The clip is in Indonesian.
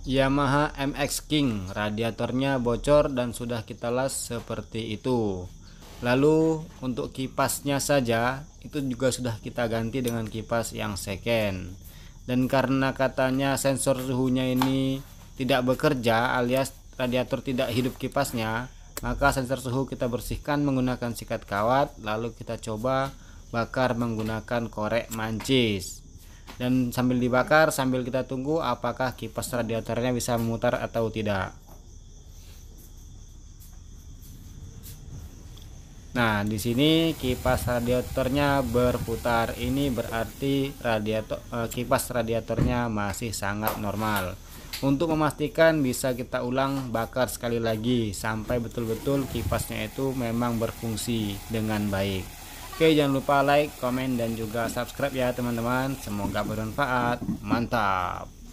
Yamaha MX King radiatornya bocor dan sudah kita las seperti itu lalu untuk kipasnya saja itu juga sudah kita ganti dengan kipas yang second dan karena katanya sensor suhunya ini tidak bekerja alias radiator tidak hidup kipasnya maka sensor suhu kita bersihkan menggunakan sikat kawat lalu kita coba bakar menggunakan korek mancis dan sambil dibakar sambil kita tunggu apakah kipas radiatornya bisa memutar atau tidak Nah, di sini kipas radiatornya berputar. Ini berarti radiator eh, kipas radiatornya masih sangat normal. Untuk memastikan bisa kita ulang bakar sekali lagi sampai betul-betul kipasnya itu memang berfungsi dengan baik. Oke, jangan lupa like, komen, dan juga subscribe ya teman-teman. Semoga bermanfaat. Mantap.